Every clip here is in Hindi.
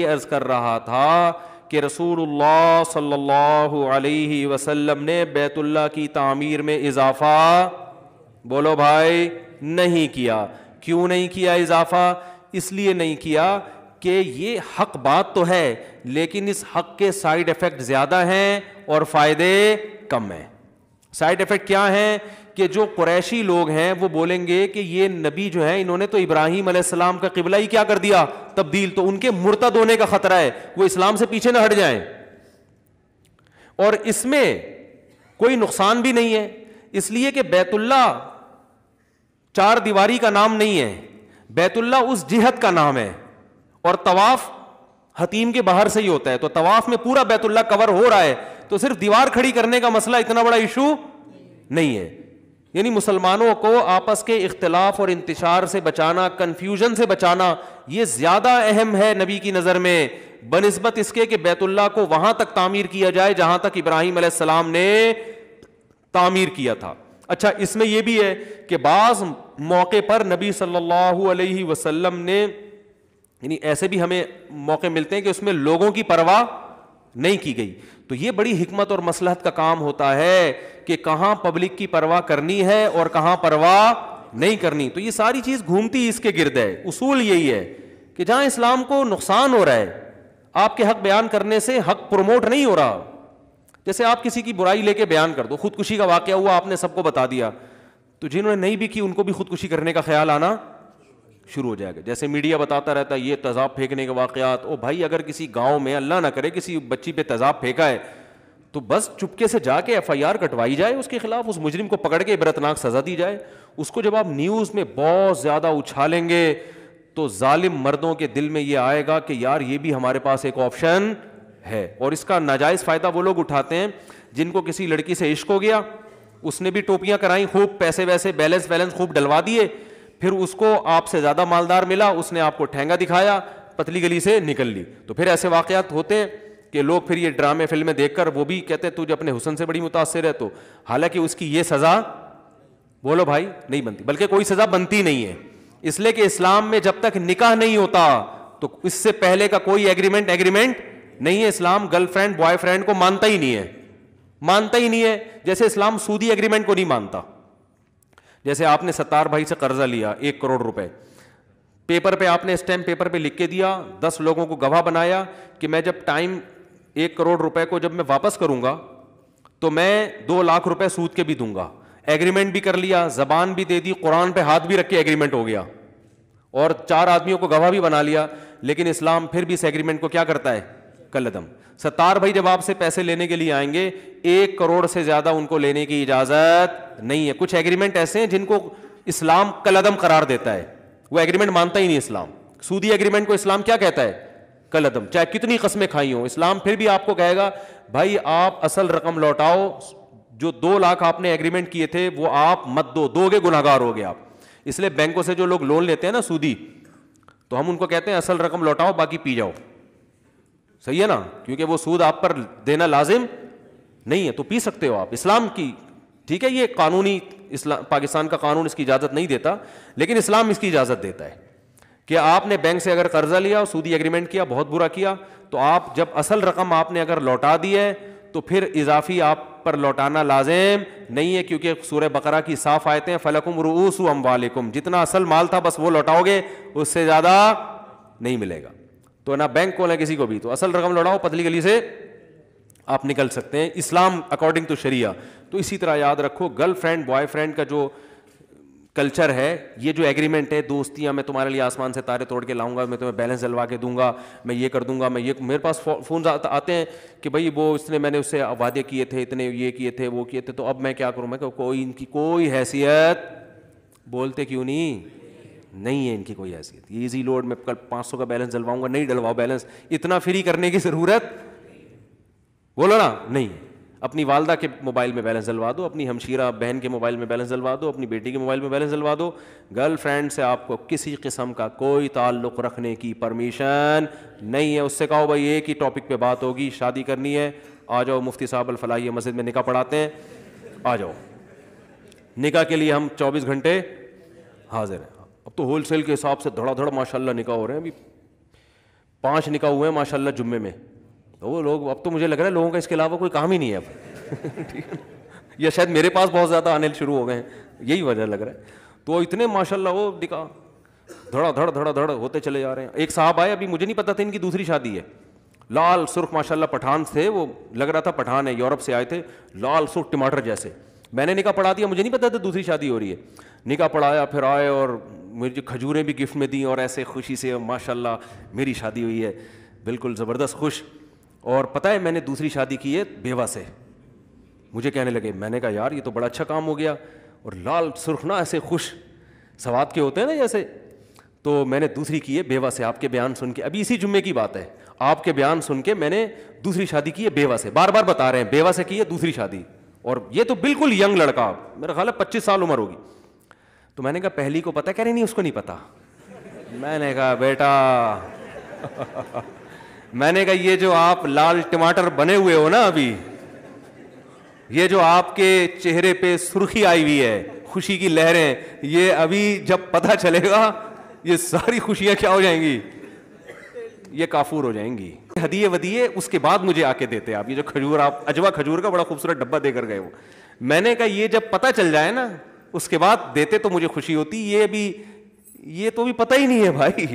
ये अर्ज़ कर रहा था कि रसूल सल्ह वसलम ने बैतुल्ला की तामीर में इजाफ़ा बोलो भाई नहीं किया क्यों नहीं किया इजाफ़ा इसलिए नहीं किया कि ये हक बात तो है लेकिन इस हक के साइड इफ़ेक्ट ज़्यादा हैं और फ़ायदे कम हैं साइड इफेक्ट क्या है कि जो कुरैशी लोग हैं वो बोलेंगे कि ये नबी जो है इन्होंने तो इब्राहिम अलैहिस्सलाम का किबला ही क्या कर दिया तब्दील तो उनके मुर्तद होने का खतरा है वो इस्लाम से पीछे ना हट जाए और इसमें कोई नुकसान भी नहीं है इसलिए कि बैतुल्ला चार दीवारी का नाम नहीं है बैतुल्ला उस जिहत का नाम है और तवाफ हतीम के बाहर से ही होता है तो तवाफ में पूरा बैतुल्ला कवर हो रहा है तो सिर्फ दीवार खड़ी करने का मसला इतना बड़ा इशू नहीं है यानी मुसलमानों को आपस के इख्तलाफ और इंतशार से बचाना कन्फ्यूजन से बचाना यह ज़्यादा अहम है नबी की नज़र में बनस्बत इसके कि बैतुल्ला को वहां तक तामीर किया जाए जहां तक इब्राहिम सलाम ने तामीर किया था अच्छा इसमें यह भी है कि बाज़ मौके पर नबी सल्लल्लाहु अलैहि वसल्लम ने यानी ऐसे भी हमें मौके मिलते हैं कि उसमें लोगों की परवाह नहीं की गई तो ये बड़ी हिकमत और मसलहत का काम होता है कि कहां पब्लिक की परवाह करनी है और कहां परवाह नहीं करनी तो ये सारी चीज़ घूमती इसके गिरद है उसूल यही है कि जहां इस्लाम को नुकसान हो रहा है आपके हक बयान करने से हक प्रमोट नहीं हो रहा जैसे आप किसी की बुराई लेके बयान कर दो खुदकुशी का वाक्य हुआ आपने सबको बता दिया तो जिन्होंने नहीं भी की उनको भी खुदकुशी करने का ख्याल आना शुरू हो जाएगा जैसे मीडिया बताता रहता है ये तजाब फेंकने के वाक़ात ओ भाई अगर किसी गांव में अल्लाह ना करे किसी बच्ची पे तजाब फेंका है तो बस चुपके से जाके एफ आई आर कटवाई जाए उसके खिलाफ उस मुजरिम को पकड़ के इबरतनाक सज़ा दी जाए उसको जब आप न्यूज़ में बहुत ज़्यादा उछालेंगे तो ालिम मर्दों के दिल में यह आएगा कि यार ये भी हमारे पास एक ऑप्शन है और इसका नाजायज़ फ़ायदा वो लोग उठाते हैं जिनको किसी लड़की से इश्क हो गया उसने भी टोपियां कराई खूब पैसे वैसे बैलेंस वैलेंस खूब डलवा दिए फिर उसको आपसे ज़्यादा मालदार मिला उसने आपको ठेंगा दिखाया पतली गली से निकल ली तो फिर ऐसे वाक़ात होते हैं कि लोग फिर ये ड्रामे फिल्में देखकर वो भी कहते हैं तुझे अपने हुसन से बड़ी मुतासर है तो हालांकि उसकी ये सज़ा बोलो भाई नहीं बनती बल्कि कोई सज़ा बनती नहीं है इसलिए कि इस्लाम में जब तक निकाह नहीं होता तो इससे पहले का कोई एग्रीमेंट एग्रीमेंट नहीं है इस्लाम गर्लफ्रेंड बॉयफ्रेंड को मानता ही नहीं है मानता ही नहीं है जैसे इस्लाम सूदी एग्रीमेंट को नहीं मानता जैसे आपने सत्तार भाई से कर्जा लिया एक करोड़ रुपए पेपर पे आपने स्टैम्प पेपर पे लिख के दिया दस लोगों को गवाह बनाया कि मैं जब टाइम एक करोड़ रुपए को जब मैं वापस करूंगा तो मैं दो लाख रुपए सूद के भी दूंगा एग्रीमेंट भी कर लिया जबान भी दे दी कुरान पे हाथ भी रख के एग्रीमेंट हो गया और चार आदमियों को गवाह भी बना लिया लेकिन इस्लाम फिर भी इस एग्रीमेंट को क्या करता है कलदम सत्तार भाई जब आपसे पैसे लेने के लिए आएंगे एक करोड़ से ज्यादा उनको लेने की इजाजत नहीं है कुछ एग्रीमेंट ऐसे हैं जिनको इस्लाम कलदम करार देता है वो एग्रीमेंट मानता ही नहीं इस्लाम सूदी एग्रीमेंट को इस्लाम क्या कहता है कलदम चाहे कितनी कस्में खाई हो इस्लाम फिर भी आपको कहेगा भाई आप असल रकम लौटाओ जो दो लाख आपने एग्रीमेंट किए थे वो आप मत दो दोगे गुनागार हो गए आप इसलिए बैंकों से जो लोग लोन लेते हैं ना सूदी तो हम उनको कहते हैं असल रकम लौटाओ बाकी पी जाओ सही है ना क्योंकि वो सूद आप पर देना लाजिम नहीं है तो पी सकते हो आप इस्लाम की ठीक है ये कानूनी इस्लाम पाकिस्तान का कानून इसकी इजाज़त नहीं देता लेकिन इस्लाम इसकी इजाज़त देता है कि आपने बैंक से अगर कर्जा लिया और सूदी एग्रीमेंट किया बहुत बुरा किया तो आप जब असल रकम आपने अगर लौटा दी है तो फिर इजाफी आप पर लौटाना लाजिम नहीं है क्योंकि सूर्य बकरा की साफ आयते हैं फलकुम रूसू अम जितना असल माल था बस वो लौटाओगे उससे ज़्यादा नहीं मिलेगा तो ना बैंक को ना किसी को भी तो असल रकम लड़ाओ पतली गली से आप निकल सकते हैं इस्लाम अकॉर्डिंग टू शरिया तो इसी तरह याद रखो गर्ल फ्रेंड बॉय फ्रेंड का जो कल्चर है ये जो एग्रीमेंट है दोस्तियाँ मैं तुम्हारे लिए आसमान से तारे तोड़ के लाऊंगा मैं तुम्हें बैलेंस डलवा के दूंगा मैं ये कर दूंगा मैं ये मेरे पास फ़ोन आते हैं कि भाई वो इसने मैंने उससे वादे किए थे इतने ये किए थे वो किए थे तो अब मैं क्या करूँ मैं कोई इनकी कोई हैसियत बोलते क्यों नहीं नहीं है इनकी कोई हैसियत ये ईजी लोड में कल 500 का बैलेंस डलवाऊंगा नहीं डलवाओ बैलेंस इतना फ्री करने की ज़रूरत बोलो ना नहीं अपनी वालदा के मोबाइल में बैलेंस डलवा दो अपनी हमशीरा बहन के मोबाइल में बैलेंस डलवा दो अपनी बेटी के मोबाइल में बैलेंस डलवा दो गर्ल फ्रेंड से आपको किसी किस्म का कोई ताल्लुक रखने की परमिशन नहीं है उससे कहो भाई एक ही टॉपिक पर बात होगी शादी करनी है आ जाओ मुफ्ती साहब अलफलाही मस्जिद में निका पढ़ाते हैं आ जाओ निका के लिए हम चौबीस घंटे हाजिर हैं अब तो होल सेल के हिसाब से धड़ाधड़ माशाला निका हो रहे हैं अभी पाँच निका हुए हैं माशाला जुम्मे में तो वो लोग अब तो मुझे लग रहा है लोगों का इसके अलावा कोई काम ही नहीं है अब ठीक है या शायद मेरे पास बहुत ज़्यादा आने शुरू हो गए हैं यही वजह लग रहा है तो इतने माशाल्लाह वो निका धड़ा धड़ धड़ा धड़ होते चले जा रहे हैं एक साहब आए अभी मुझे नहीं पता था इनकी दूसरी शादी है लाल सुर्ख माशाल्लाह पठान थे वो लग रहा था पठान है यूरोप से आए थे लाल सुर्ख टमाटर जैसे मैंने निका पढ़ा दिया मुझे नहीं पता था दूसरी शादी हो रही है निका पढ़ाया फिर आए और मुझे खजूरें भी गिफ्ट में दी और ऐसे खुशी से माशाल्लाह मेरी शादी हुई है बिल्कुल ज़बरदस्त खुश और पता है मैंने दूसरी शादी की है बेवा से मुझे कहने लगे मैंने कहा यार ये तो बड़ा अच्छा काम हो गया और लाल सुर्ख ना ऐसे खुश सवाद के होते हैं ना जैसे तो मैंने दूसरी की है बेवा से आपके बयान सुन के अभी इसी जुम्मे की बात है आपके बयान सुन के मैंने दूसरी शादी की है बेवा से बार बार बता रहे हैं बेवा से की है दूसरी शादी और ये तो बिल्कुल यंग लड़का मेरा ख्याल है पच्चीस साल उम्र होगी तो मैंने कहा पहली को पता कह रही नहीं उसको नहीं पता मैंने कहा बेटा मैंने कहा ये जो आप लाल टमाटर बने हुए हो ना अभी ये जो आपके चेहरे पे सुर्खी आई हुई है खुशी की लहरें ये अभी जब पता चलेगा ये सारी खुशियां क्या हो जाएंगी ये काफूर हो जाएंगी हदिये वदिये उसके बाद मुझे आके देते आप ये जो खजूर आप अजवा खजूर का बड़ा खूबसूरत डब्बा देकर गए हो मैंने कहा ये जब पता चल जाए ना उसके बाद देते तो मुझे खुशी होती ये अभी ये तो भी पता ही नहीं है भाई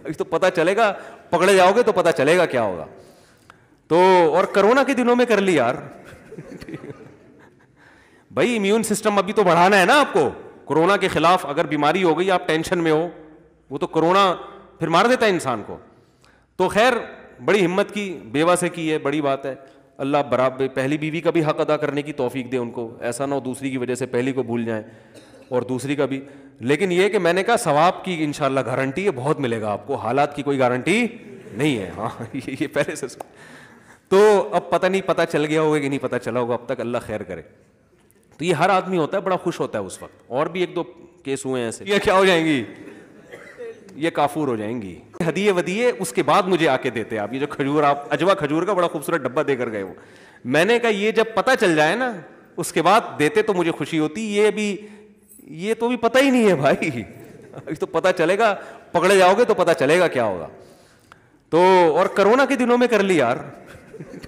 अभी तो पता चलेगा पकड़े जाओगे तो पता चलेगा क्या होगा तो और कोरोना के दिनों में कर ली यार भाई इम्यून सिस्टम अभी तो बढ़ाना है ना आपको कोरोना के खिलाफ अगर बीमारी हो गई आप टेंशन में हो वो तो कोरोना फिर मार देता है इंसान को तो खैर बड़ी हिम्मत की बेवा से की है बड़ी बात है अल्लाह बराबर पहली बीवी का भी हक अदा करने की तोफीक दे उनको ऐसा ना हो दूसरी की वजह से पहली को भूल जाए और दूसरी का भी लेकिन यह कि मैंने कहा सवाब की इन गारंटी है बहुत मिलेगा आपको हालात की कोई गारंटी नहीं है हाँ ये, ये पहले से तो अब पता नहीं पता चल गया होगा कि नहीं पता चला होगा अब तक अल्लाह खैर करे तो ये हर आदमी होता है बड़ा खुश होता है उस वक्त और भी एक दो केस हुए हैं ऐसे ये क्या हो जाएंगी ये काफूर हो जाएंगी हदिये वदिये उसके बाद मुझे आके देते आप ये जो खजूर आप अजवा खजूर का बड़ा खूबसूरत डब्बा देकर गए वो मैंने कहा ये जब पता चल जाए ना उसके बाद देते तो मुझे खुशी होती ये भी ये तो भी पता ही नहीं है भाई अभी तो पता चलेगा पकड़े जाओगे तो पता चलेगा क्या होगा तो और कोरोना के दिनों में कर ली यार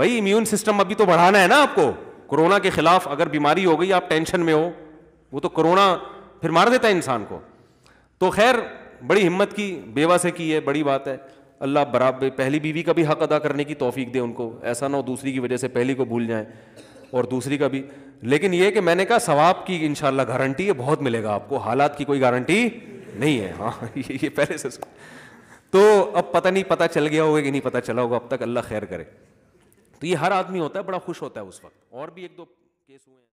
भाई इम्यून सिस्टम अभी तो बढ़ाना है ना आपको कोरोना के खिलाफ अगर बीमारी हो गई आप टेंशन में हो वो तो कोरोना फिर मार देता है इंसान को तो खैर बड़ी हिम्मत की बेवा से की है बड़ी बात है अल्लाह बराबर पहली बीवी का भी हक अदा करने की तोफ़ीक दे उनको ऐसा ना हो दूसरी की वजह से पहली को भूल जाए और दूसरी का भी लेकिन ये कि मैंने कहा सवाब की इन शाला गारंटी है बहुत मिलेगा आपको हालात की कोई गारंटी नहीं है हाँ ये, ये पहले से तो अब पता नहीं पता चल गया होगा कि नहीं पता चला होगा अब तक अल्लाह खैर करे तो ये हर आदमी होता है बड़ा खुश होता है उस वक्त और भी एक दो केस हुए